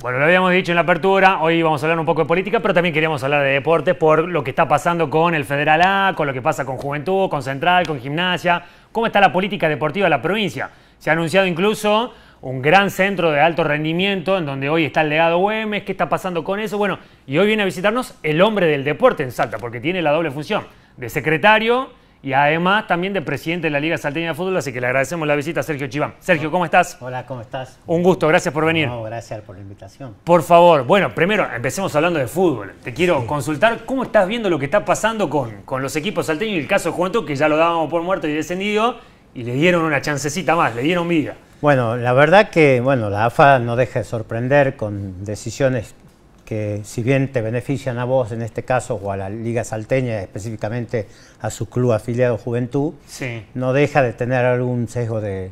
Bueno, lo habíamos dicho en la apertura, hoy vamos a hablar un poco de política, pero también queríamos hablar de deportes por lo que está pasando con el Federal A, con lo que pasa con Juventud, con Central, con Gimnasia, cómo está la política deportiva de la provincia. Se ha anunciado incluso un gran centro de alto rendimiento en donde hoy está el legado Güemes, qué está pasando con eso. Bueno, y hoy viene a visitarnos el hombre del deporte en Salta, porque tiene la doble función de secretario y además también de presidente de la Liga Salteña de Fútbol, así que le agradecemos la visita a Sergio Chiván. Sergio, ¿cómo estás? Hola, ¿cómo estás? Un gusto, gracias por venir. No, gracias por la invitación. Por favor, bueno, primero empecemos hablando de fútbol. Te quiero consultar cómo estás viendo lo que está pasando con, los equipos salteños y el caso de Juventud, que ya lo dábamos por muerto y descendido, y le dieron una chancecita más, le dieron vida. Bueno, la verdad que bueno, la AFA no deja de sorprender con decisiones que si bien te benefician a vos en este caso o a la Liga Salteña, específicamente a su club afiliado Juventud, no deja de tener algún sesgo de,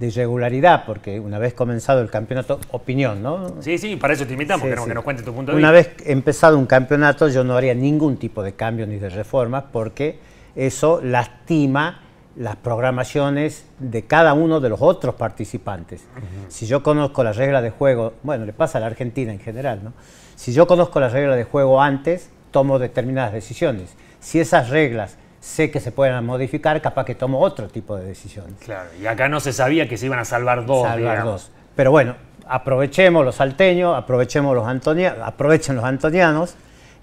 irregularidad, porque una vez comenzado el campeonato, opinión, ¿no? Sí, sí, para eso te invitamos, porque que nos cuente tu punto de vista. Una vez empezado un campeonato, yo no haría ningún tipo de cambio ni de reformas, porque eso lastima las programaciones de cada uno de los otros participantes. Si yo conozco las reglas de juego, bueno, le pasa a la Argentina en general, ¿no? Si yo conozco las reglas de juego antes, tomo determinadas decisiones. Si esas reglas sé que se pueden modificar, capaz que tomo otro tipo de decisiones. Claro, y acá no se sabía que se iban a salvar dos. Salvar dos. Pero bueno, aprovechemos los salteños, aprovechemos los aprovechen los antonianos,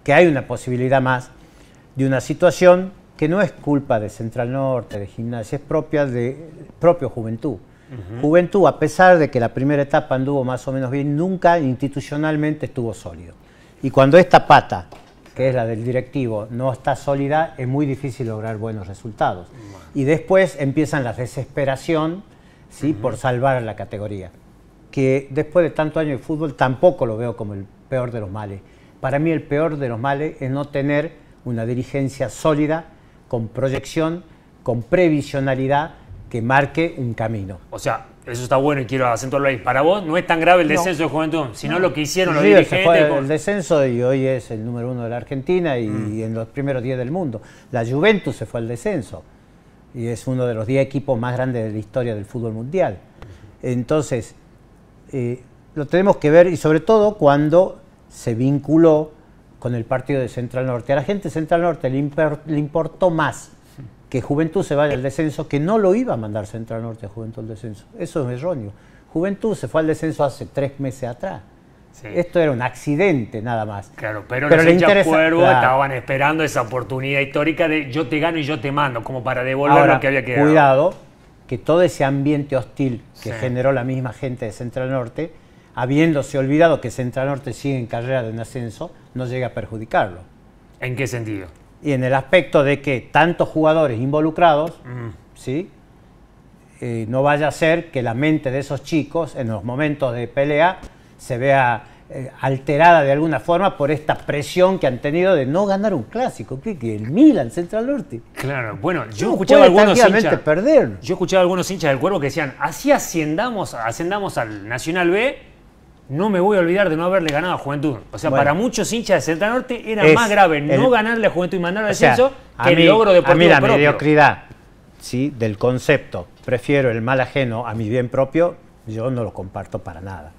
que hay una posibilidad más de una situación que no es culpa de Central Norte, de Gimnasia, es propia de propio Juventud. Juventud, a pesar de que la primera etapa anduvo más o menos bien, nunca institucionalmente estuvo sólido. Y cuando esta pata, que es la del directivo, no está sólida, es muy difícil lograr buenos resultados. Y después empiezan las desesperación ¿sí? por salvar la categoría, que después de tanto año de fútbol tampoco lo veo como el peor de los males. Para mí el peor de los males es no tener una dirigencia sólida con proyección, con previsionalidad que marque un camino. O sea, eso está bueno y quiero acentuarlo ahí. Para vos no es tan grave el descenso de Juventud, sino lo que hicieron los Se fue el descenso y hoy es el número uno de la Argentina y, mm. en los primeros 10 del mundo. La Juventus se fue al descenso y es uno de los 10 equipos más grandes de la historia del fútbol mundial. Entonces, eh, lo tenemos que ver y sobre todo cuando se vinculó con el partido de Central Norte. A la gente de Central Norte le, importó más que Juventud se vaya al descenso, que no lo iba a mandar Central Norte a Juventud al descenso. Eso es erróneo. Juventud se fue al descenso hace tres meses atrás. Esto era un accidente nada más. Claro, pero, pero los estaban esperando esa oportunidad histórica de yo te gano y yo te mando, como para devolver lo que había quedado. Cuidado, que todo ese ambiente hostil que generó la misma gente de Central Norte habiéndose olvidado que Central Norte sigue en carrera de un ascenso, no llega a perjudicarlo. ¿En qué sentido? Y en el aspecto de que tantos jugadores involucrados, ¿sí? Eh, no vaya a ser que la mente de esos chicos en los momentos de pelea se vea eh, alterada de alguna forma por esta presión que han tenido de no ganar un clásico, que, el Milan Central Norte. Claro, bueno, yo escuchaba algunos hinchas Yo escuchaba algunos hinchas del cuervo que decían, así asciendamos, ascendamos al Nacional B no me voy a olvidar de no haberle ganado a Juventud. O sea, para muchos hinchas de Central Norte era más grave no ganarle a Juventud y mandarle al eso que el logro deportivo. A mí la mediocridad ¿sí? del concepto, prefiero el mal ajeno a mi bien propio, yo no lo comparto para nada.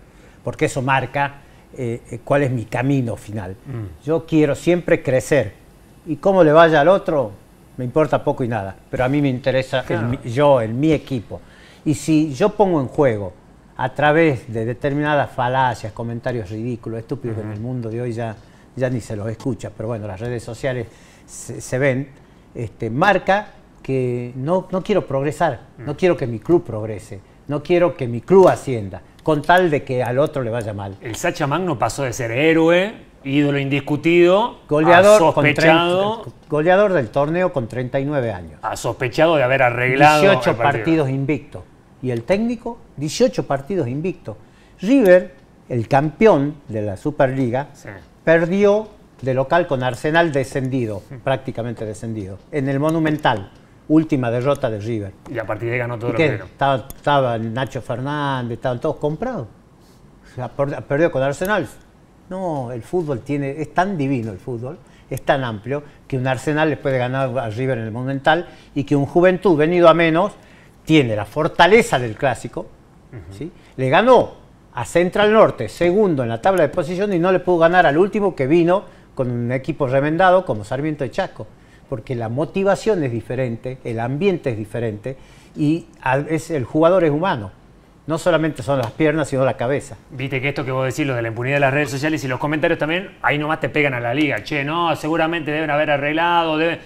Porque eso marca eh, eh, cuál es mi camino final. Mm. Yo quiero siempre crecer. Y cómo le vaya al otro, me importa poco y nada. Pero a mí me interesa yo, el mi equipo. Y si yo pongo en juego a través de determinadas falacias, comentarios ridículos, estúpidos en el mundo de hoy ya, ya ni se los escucha, pero bueno, las redes sociales se, ven, este, marca que no, no quiero progresar, no mm. quiero que mi club progrese, no quiero que mi club ascienda, con tal de que al otro le vaya mal. El Sacha Magno pasó de ser héroe, ídolo indiscutido, goleador, sospechado, goleador del torneo con 39 años. A sospechado de haber arreglado 18 partidos invictos y el técnico, 18 partidos invictos. River, el campeón de la Superliga, perdió de local con Arsenal descendido, prácticamente descendido, en el Monumental. Última derrota de River. Y a partir de ahí ganó todo lo que estaba, estaba Nacho Fernández, estaban todos comprados. perdió con Arsenal. No, el fútbol tiene. Es tan divino el fútbol es tan amplio que un Arsenal le puede ganar a River en el Monumental y que un Juventud venido a menos tiene la fortaleza del clásico, ¿sí? le ganó a Central Norte segundo en la tabla de posición y no le pudo ganar al último que vino con un equipo remendado como Sarmiento de Chaco, porque la motivación es diferente, el ambiente es diferente y es, el jugador es humano. No solamente son las piernas, sino la cabeza. Viste que esto que vos decís, lo de la impunidad de las redes sociales y los comentarios también, ahí nomás te pegan a la liga. Che, no, seguramente deben haber arreglado, deben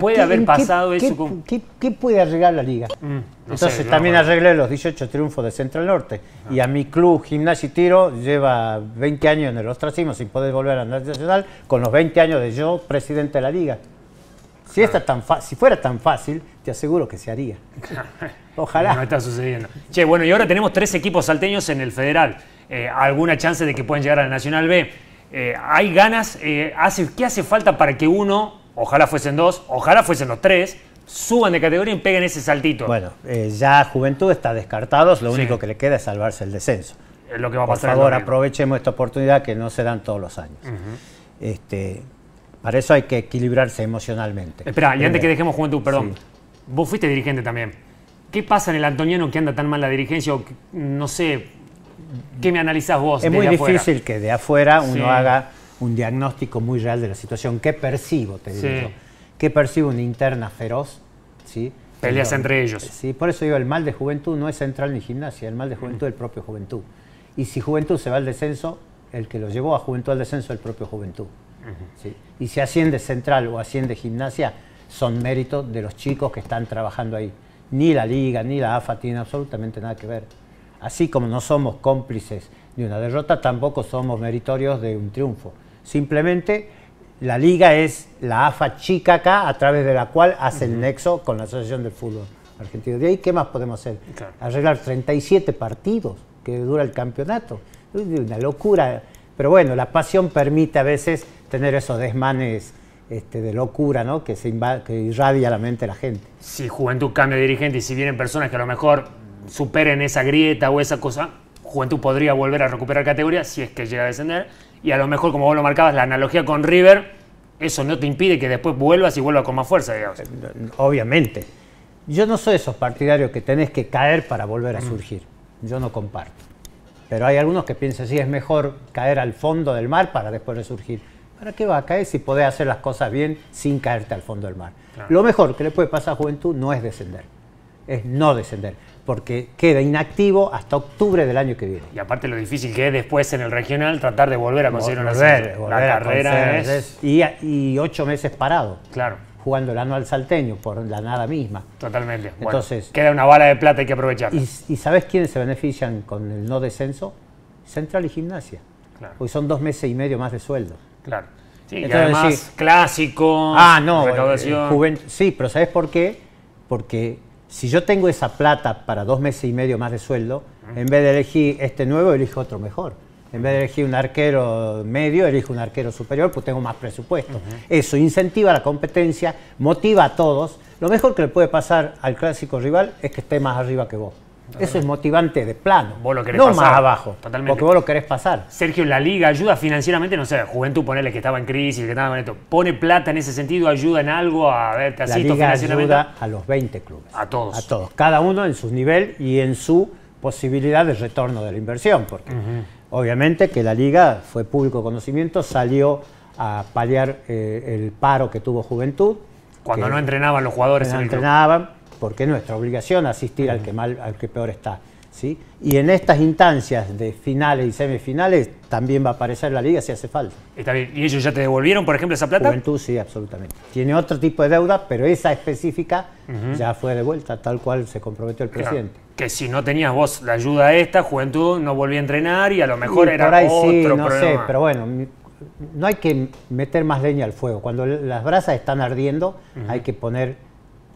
¿Puede haber pasado eso? Qué, puede arreglar la liga? Mm, Entonces también arregle los 18 triunfos de Central Norte. Y a mi club Gimnasia y Tiro lleva 20 años en el ostracismo sin poder volver a la Nacional con los 20 años de yo presidente de la liga. Si, fuera tan fácil, te aseguro que se haría. Ojalá. No está sucediendo. Che, bueno, y ahora tenemos tres equipos salteños en el federal. Eh, ¿Alguna chance de que puedan llegar a la Nacional B? Eh, ¿Hay ganas? Eh, ¿Qué hace falta para que uno ojalá fuesen dos, ojalá fuesen los tres, suban de categoría y peguen ese saltito. Bueno, eh, ya Juventud está descartado, lo único que le queda es salvarse el descenso. Es lo que va a Por favor, aprovechemos esta oportunidad que no se dan todos los años. este, para eso hay que equilibrarse emocionalmente. Espera, y antes que dejemos Juventud, perdón, vos fuiste dirigente también. ¿Qué pasa en el Antoniano que anda tan mal la dirigencia? no sé, ¿qué me analizás vos? Es muy difícil que de afuera uno haga un diagnóstico muy real de la situación. ¿Qué percibo, te digo? yo ¿Qué percibo una interna feroz? ¿sí? Peleas entre ellos. Sí, por eso digo, el mal de juventud no es central ni gimnasia, el mal de juventud es el propio juventud. Y si juventud se va al descenso, el que lo llevó a juventud al descenso es el propio juventud. Y si asciende central o asciende gimnasia, son méritos de los chicos que están trabajando ahí. Ni la liga, ni la AFA tienen absolutamente nada que ver. Así como no somos cómplices de una derrota, tampoco somos meritorios de un triunfo. Simplemente la liga es la AFA chica acá, a través de la cual hace el nexo con la Asociación del Fútbol Argentino. De ahí, ¿qué más podemos hacer? Arreglar 37 partidos que dura el campeonato. Una locura. Pero bueno, la pasión permite a veces tener esos desmanes este, de locura, ¿no? Que, se que irradia la mente de la gente. Si Juventud cambia de dirigente y si vienen personas que a lo mejor superen esa grieta o esa cosa, Juventud podría volver a recuperar categoría si es que llega a descender. Y a lo mejor, como vos lo marcabas, la analogía con River, eso no te impide que después vuelvas y vuelvas con más fuerza, digamos. Eh, obviamente. Yo no soy esos partidarios que tenés que caer para volver a mm. surgir. Yo no comparto. Pero hay algunos que piensan, sí, es mejor caer al fondo del mar para después resurgir. ¿Para qué va a caer si podés hacer las cosas bien sin caerte al fondo del mar? Lo mejor que le puede pasar a Juventud no es descender, es no descender porque queda inactivo hasta octubre del año que viene. Y aparte lo difícil que es después en el regional tratar de volver a conseguir una carrera Y, ocho meses parado. Claro. Jugando el al salteño por la nada misma. Totalmente. Entonces, queda una bala de plata, hay que aprovechar. ¿Y, sabes quiénes se benefician con el no descenso? Central y Gimnasia. Claro. Hoy son dos meses y medio más de sueldo. Claro. además, clásico, ah, no, eh, sí, pero ¿sabes por qué? Porque si yo tengo esa plata para dos meses y medio más de sueldo, en vez de elegir este nuevo, elijo otro mejor. En vez de elegir un arquero medio, elijo un arquero superior, pues tengo más presupuesto. Eso incentiva la competencia, motiva a todos. Lo mejor que le puede pasar al clásico rival es que esté más arriba que vos. Eso es motivante de plano. Vos lo querés no pasar. más abajo. Totalmente. Porque vos lo querés pasar. Sergio, la liga ayuda financieramente, no sé, Juventud, ponerle que estaba en crisis, que estaba en esto. ¿Pone plata en ese sentido? ¿Ayuda en algo? A ver, te asisto la liga ayuda a los 20 clubes. A todos. A todos. Cada uno en su nivel y en su posibilidad de retorno de la inversión. Porque obviamente que la liga fue público conocimiento, salió a paliar eh, el paro que tuvo Juventud. Cuando no entrenaban los jugadores no en el entrenaban porque es nuestra obligación asistir al que, mal, al que peor está. ¿sí? Y en estas instancias de finales y semifinales también va a aparecer la liga si hace falta. ¿Y ellos ya te devolvieron, por ejemplo, esa plata? Juventud, sí, absolutamente. Tiene otro tipo de deuda, pero esa específica ya fue devuelta, tal cual se comprometió el presidente. Que si no tenías vos la ayuda esta, Juventud no volvía a entrenar y a lo mejor era por ahí, otro sí, no sé, pero bueno, no hay que meter más leña al fuego. Cuando las brasas están ardiendo, hay que poner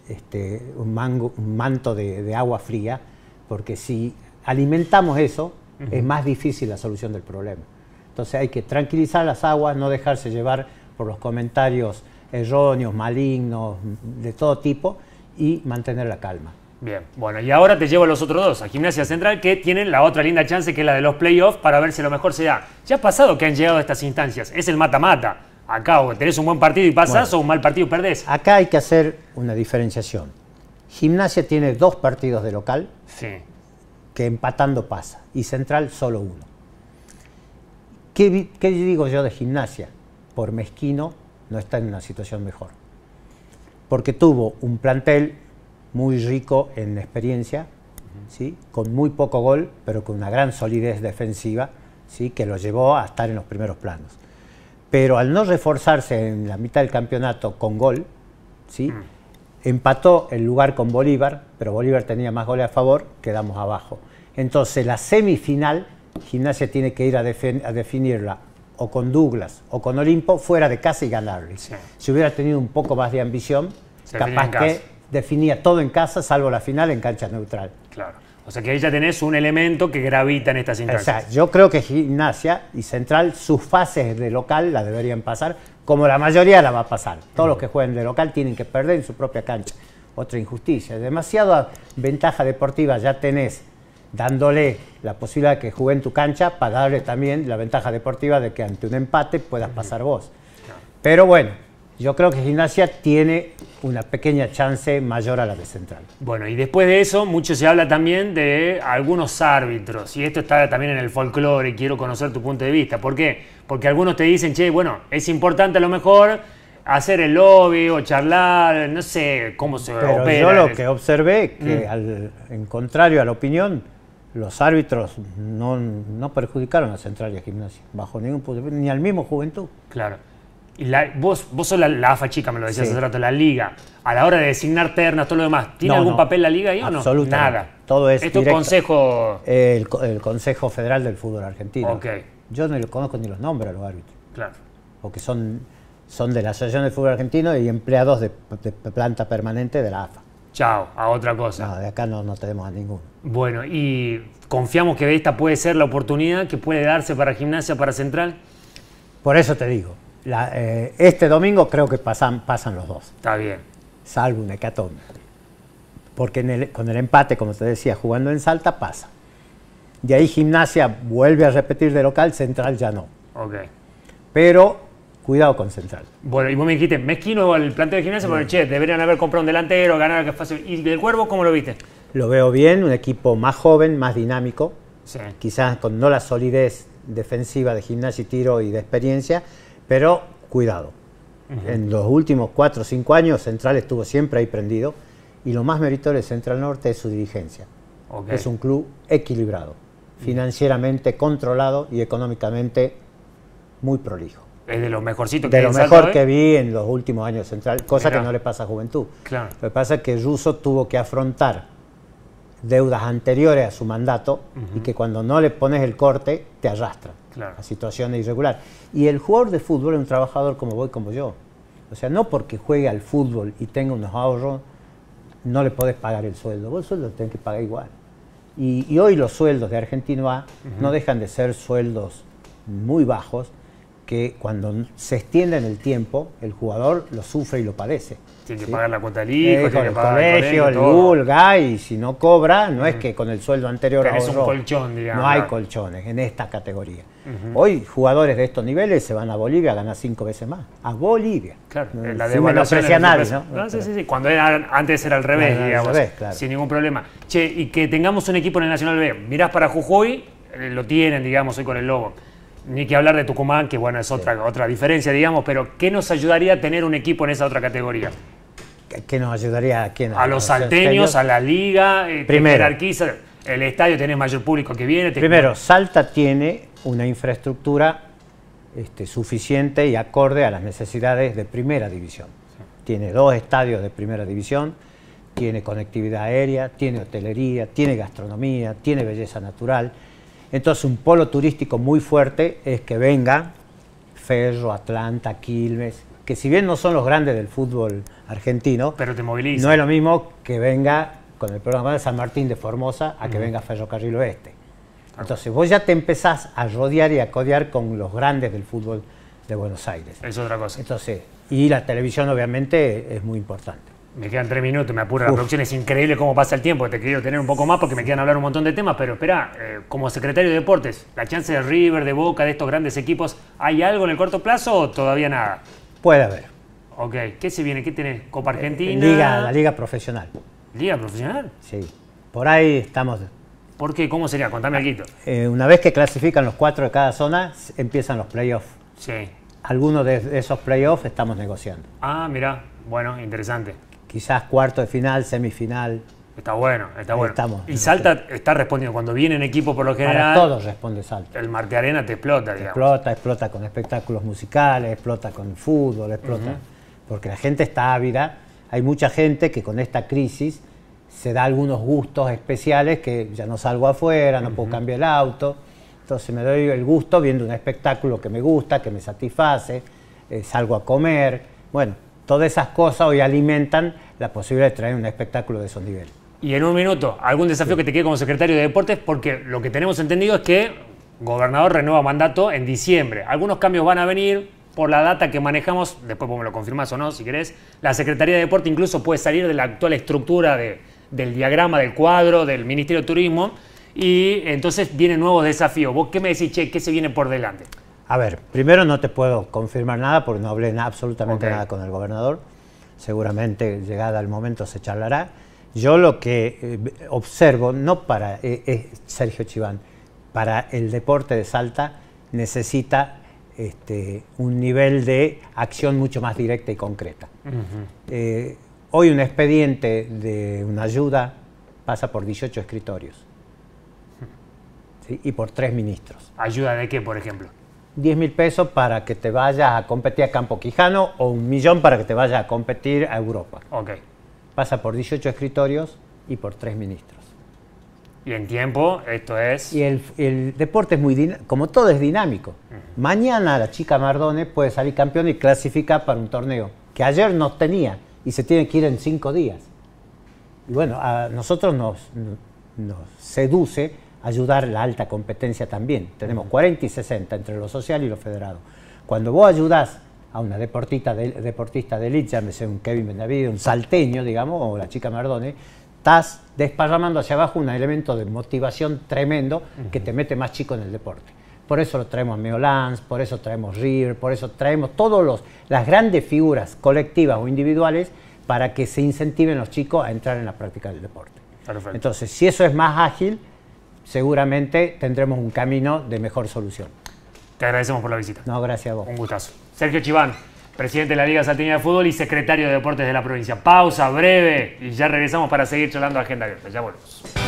este, un, manto de, agua fría, porque si alimentamos eso, es más difícil la solución del problema. Entonces hay que tranquilizar las aguas, no dejarse llevar por los comentarios erróneos, malignos, de todo tipo, y mantener la calma. Bien, bueno, y ahora te llevo a los otros dos, a Gimnasia Central, que tienen la otra linda chance que es la de los playoffs para ver si lo mejor se da. Ya ha pasado que han llegado a estas instancias, es el mata-mata. Acá o tenés un buen partido y pasas o un mal partido y perdés. Acá hay que hacer una diferenciación. Gimnasia tiene dos partidos de local sí. que empatando pasa y Central solo uno. ¿Qué, digo yo de gimnasia? Por mezquino no está en una situación mejor. Porque tuvo un plantel muy rico en experiencia, ¿Sí? con muy poco gol, pero con una gran solidez defensiva, ¿sí? que lo llevó a estar en los primeros planos pero al no reforzarse en la mitad del campeonato con gol, ¿sí? Mm. empató el lugar con Bolívar, pero Bolívar tenía más goles a favor, quedamos abajo. Entonces la semifinal, Gimnasia tiene que ir a, definirla o con Douglas o con Olimpo fuera de casa y ganarles. Si hubiera tenido un poco más de ambición, capaz que definía todo en casa, salvo la final en cancha neutral. Claro. O sea que ahí ya tenés un elemento que gravita en estas instancias. O sea, yo creo que Gimnasia y Central, sus fases de local las deberían pasar, como la mayoría la va a pasar. Todos los que jueguen de local tienen que perder en su propia cancha. Otra injusticia. Demasiada ventaja deportiva ya tenés dándole la posibilidad de que juegue en tu cancha para darle también la ventaja deportiva de que ante un empate puedas pasar vos. Pero bueno, yo creo que Gimnasia tiene una pequeña chance mayor a la de Central. Bueno, y después de eso, mucho se habla también de algunos árbitros, y esto está también en el folclore, quiero conocer tu punto de vista. ¿Por qué? Porque algunos te dicen, che, bueno, es importante a lo mejor hacer el lobby o charlar, no sé cómo se Pero Yo lo que observé, que mm. en contrario a la opinión, los árbitros no, no perjudicaron a Central y a Gimnasia, bajo ningún punto de vista, ni al mismo Juventud. Claro vos, vos sos la, AFA chica, me lo decías hace rato, la liga. A la hora de designar ternas, todo lo demás, ¿tiene algún papel la liga ahí o no? Absolutamente. Nada. Todo es. ¿Es tu consejo? El, Consejo Federal del Fútbol Argentino. Ok. Yo no lo conozco ni los nombres a los árbitros. Claro. Porque son, son de la Asociación del Fútbol Argentino y empleados de, planta permanente de la AFA. Chao, a otra cosa. No, de acá no, no tenemos a ninguno. Bueno, y confiamos que esta puede ser la oportunidad que puede darse para gimnasia, para central. Por eso te digo, eh, este domingo creo que pasan, los dos. Está bien. Salvo un hecatombe. Porque con el empate, como te decía, jugando en Salta pasa. De ahí Gimnasia vuelve a repetir de local, Central ya no. Ok. Pero cuidado con Central. Bueno, y vos me dijiste, mezquino el plantel de Gimnasia, che, deberían haber comprado un delantero, ganar que fácil. ¿Y el Cuervo cómo lo viste? Lo veo bien, un equipo más joven, más dinámico. Sí. Quizás con no la solidez defensiva de Gimnasia y Tiro y de experiencia, pero cuidado, en los últimos cuatro o cinco años Central estuvo siempre ahí prendido y lo más meritorio de Central Norte es su dirigencia. Es un club equilibrado, financieramente controlado y económicamente muy prolijo. Es de los mejorcitos que De lo mejor ¿eh? que vi en los últimos años Central, cosa que no le pasa a Juventud. Claro. Lo que pasa es que Russo tuvo que afrontar deudas anteriores a su mandato y que cuando no le pones el corte te arrastra a situaciones irregulares. Y el jugador de fútbol es un trabajador como voy como yo. O sea, no porque juegue al fútbol y tenga unos ahorros, no le podés pagar el sueldo. Vos el sueldo lo tenés que pagar igual. Y, hoy los sueldos de Argentina no dejan de ser sueldos muy bajos que cuando se extiende en el tiempo, el jugador lo sufre y lo padece. Tiene que pagar la cuota del hijo, eh, tiene que pagar el colegio, el y si no cobra, no es que con el sueldo anterior es un colchón, digamos. No hay colchones en esta categoría. Hoy jugadores de estos niveles se van a Bolivia a ganar cinco veces más. A Bolivia. Claro, no, la devaluación. nadie, ¿no? sí, sí, Cuando era, antes era al revés, digamos. Sin ningún problema. Che, y que tengamos un equipo en el Nacional B. Mirás para Jujuy, eh, lo tienen, digamos, hoy con el Lobo ni que hablar de Tucumán, que bueno, es otra, otra diferencia, digamos, pero ¿qué nos ayudaría a tener un equipo en esa otra categoría? ¿Qué nos ayudaría a quién? A, los salteños, a la liga, eh, Primero. jerarquiza. El estadio tiene mayor público que viene. Primero, Salta tiene una infraestructura este, suficiente y acorde a las necesidades de primera división. Tiene dos estadios de primera división, tiene conectividad aérea, tiene hotelería, tiene gastronomía, tiene belleza natural entonces, un polo turístico muy fuerte es que venga Ferro, Atlanta, Quilmes, que si bien no son los grandes del fútbol argentino, pero te moviliza. No es lo mismo que venga con el programa de San Martín de Formosa a que venga Ferrocarril Oeste. Entonces, vos ya te empezás a rodear y a codear con los grandes del fútbol de Buenos Aires. Es otra cosa. Entonces, y la televisión obviamente es muy importante. Me quedan tres minutos, me apuro. la producción. Es increíble cómo pasa el tiempo. Te quiero tener un poco más porque me quedan hablar un montón de temas. Pero espera, eh, como secretario de deportes, la chance de River, de Boca, de estos grandes equipos, ¿hay algo en el corto plazo o todavía nada? Puede haber. Ok, ¿qué se viene? ¿Qué tiene? ¿Copa eh, Argentina? Liga, la Liga Profesional. ¿Liga Profesional? Sí. Por ahí estamos. ¿Por qué? ¿Cómo sería? Contame aquí. Eh, una vez que clasifican los cuatro de cada zona, empiezan los playoffs. Sí. Algunos de esos playoffs estamos negociando. Ah, mira, bueno, interesante quizás cuarto de final, semifinal. Está bueno, está bueno. y Salta está respondiendo. Cuando viene en equipo, por lo general. Para todos responde Salta. El Marte Arena te explota, digamos. Explota, explota con espectáculos musicales, explota con fútbol, explota. Porque la gente está ávida. Hay mucha gente que con esta crisis se da algunos gustos especiales que ya no salgo afuera, no puedo cambiar el auto. Entonces me doy el gusto viendo un espectáculo que me gusta, que me satisface, eh, salgo a comer. Bueno, Todas esas cosas hoy alimentan la posibilidad de traer un espectáculo de esos niveles. Y en un minuto, ¿algún desafío que te quede como secretario de Deportes? Porque lo que tenemos entendido es que gobernador renueva mandato en diciembre. Algunos cambios van a venir por la data que manejamos, después vos me lo confirmás o no, si querés. La Secretaría de Deporte incluso puede salir de la actual estructura del diagrama, del cuadro, del Ministerio de Turismo. Y entonces vienen nuevos desafíos. ¿Vos qué me decís, che, qué se viene por delante? A ver, primero no te puedo confirmar nada porque no hablé absolutamente nada con el gobernador. Seguramente llegada el momento se charlará. Yo lo que eh, observo, no para eh, Sergio Chiván, para el deporte de Salta necesita este, un nivel de acción mucho más directa y concreta. Eh, hoy un expediente de una ayuda pasa por 18 escritorios y por tres ministros. ¿Ayuda de qué, por ejemplo? 10 mil pesos para que te vayas a competir a Campo Quijano o un millón para que te vayas a competir a Europa. Ok. Pasa por 18 escritorios y por 3 ministros. Y en tiempo, esto es... Y el, deporte es muy como todo es dinámico. Mañana la chica Mardones puede salir campeona y clasificar para un torneo que ayer no tenía y se tiene que ir en 5 días. bueno, a nosotros nos seduce ayudar la alta competencia también. Tenemos 40 y 60 entre lo social y lo federado. Cuando vos ayudás a una deportista de, deportista de elite, llámese un Kevin Benavides, un salteño, digamos, o la chica Mardone, estás desparramando hacia abajo un elemento de motivación tremendo que te mete más chico en el deporte. Por eso lo traemos Meolans, por eso traemos River... por eso traemos todas las grandes figuras colectivas o individuales para que se incentiven los chicos a entrar en la práctica del deporte. Entonces, si eso es más ágil, seguramente tendremos un camino de mejor solución. Te agradecemos por la visita. No, gracias a vos. Un gustazo. Sergio Chiván, presidente de la Liga Salteña de Fútbol y secretario de Deportes de la provincia. Pausa breve y ya regresamos para seguir charlando Agenda Abierta. Ya volvemos.